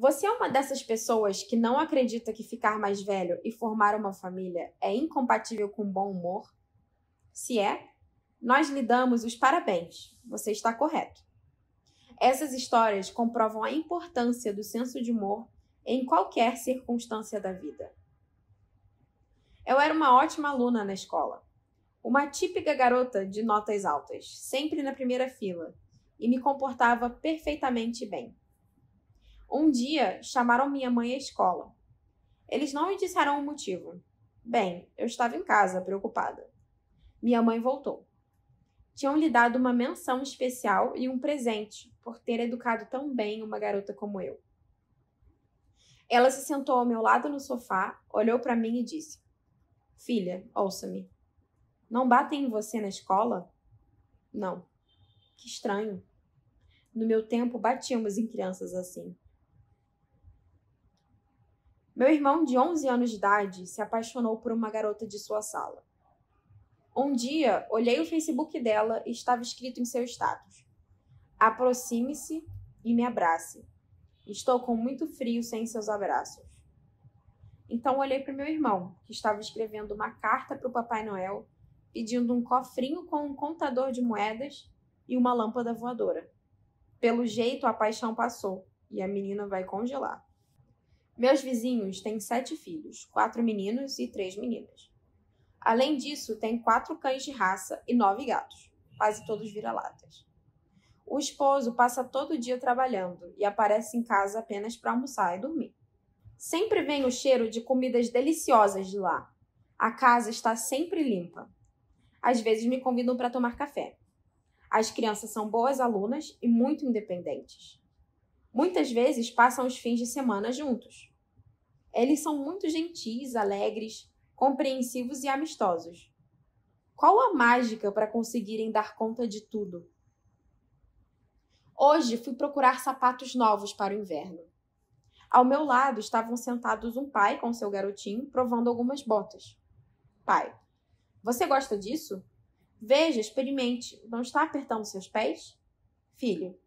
Você é uma dessas pessoas que não acredita que ficar mais velho e formar uma família é incompatível com bom humor? Se é, nós lhe damos os parabéns. Você está correto. Essas histórias comprovam a importância do senso de humor em qualquer circunstância da vida. Eu era uma ótima aluna na escola. Uma típica garota de notas altas, sempre na primeira fila, e me comportava perfeitamente bem. Um dia, chamaram minha mãe à escola. Eles não me disseram o motivo. Bem, eu estava em casa, preocupada. Minha mãe voltou. Tinham lhe dado uma menção especial e um presente por ter educado tão bem uma garota como eu. Ela se sentou ao meu lado no sofá, olhou para mim e disse: Filha, ouça-me. Não batem em você na escola? Não. Que estranho. No meu tempo, batíamos em crianças assim. Meu irmão, de 11 anos de idade, se apaixonou por uma garota de sua sala. Um dia, olhei o Facebook dela e estava escrito em seu status: Aproxime-se e me abrace. Estou com muito frio sem seus abraços. Então olhei para meu irmão, que estava escrevendo uma carta para o Papai Noel, pedindo um cofrinho com um contador de moedas e uma lâmpada voadora. Pelo jeito, a paixão passou e a menina vai congelar. Meus vizinhos têm sete filhos, quatro meninos e três meninas. Além disso, tem quatro cães de raça e nove gatos, quase todos vira-latas. O esposo passa todo dia trabalhando e aparece em casa apenas para almoçar e dormir. Sempre vem o cheiro de comidas deliciosas de lá. A casa está sempre limpa. Às vezes me convidam para tomar café. As crianças são boas alunas e muito independentes. Muitas vezes passam os fins de semana juntos. Eles são muito gentis, alegres, compreensivos e amistosos. Qual a mágica para conseguirem dar conta de tudo? Hoje fui procurar sapatos novos para o inverno. Ao meu lado estavam sentados um pai com seu garotinho, provando algumas botas. Pai, você gosta disso? Veja, experimente. Não está apertando seus pés? Filho,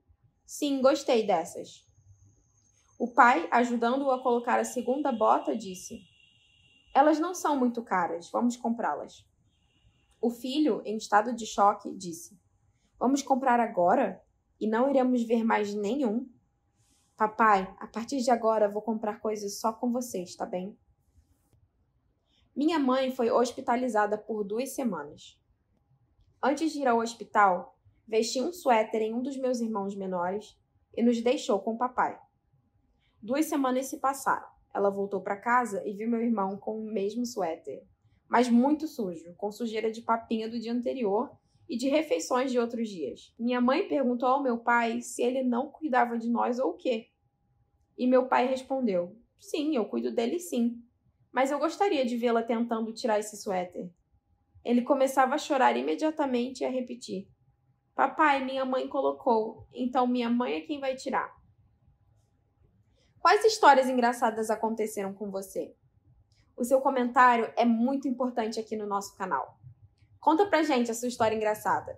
sim, gostei dessas. O pai, ajudando-o a colocar a segunda bota, disse: Elas não são muito caras, vamos comprá-las. O filho, em estado de choque, disse: Vamos comprar agora e não iremos ver mais nenhum. Papai, a partir de agora vou comprar coisas só com vocês, tá bem? Minha mãe foi hospitalizada por duas semanas. Antes de ir ao hospital, vesti um suéter em um dos meus irmãos menores e nos deixou com papai. Duas semanas se passaram. Ela voltou para casa e viu meu irmão com o mesmo suéter, mas muito sujo, com sujeira de papinha do dia anterior e de refeições de outros dias. Minha mãe perguntou ao meu pai se ele não cuidava de nós ou o quê. E meu pai respondeu: Sim, eu cuido dele sim. Mas eu gostaria de vê-la tentando tirar esse suéter. Ele começava a chorar imediatamente e a repetir: Papai, minha mãe colocou, então minha mãe é quem vai tirar. Quais histórias engraçadas aconteceram com você? O seu comentário é muito importante aqui no nosso canal. Conta pra gente a sua história engraçada.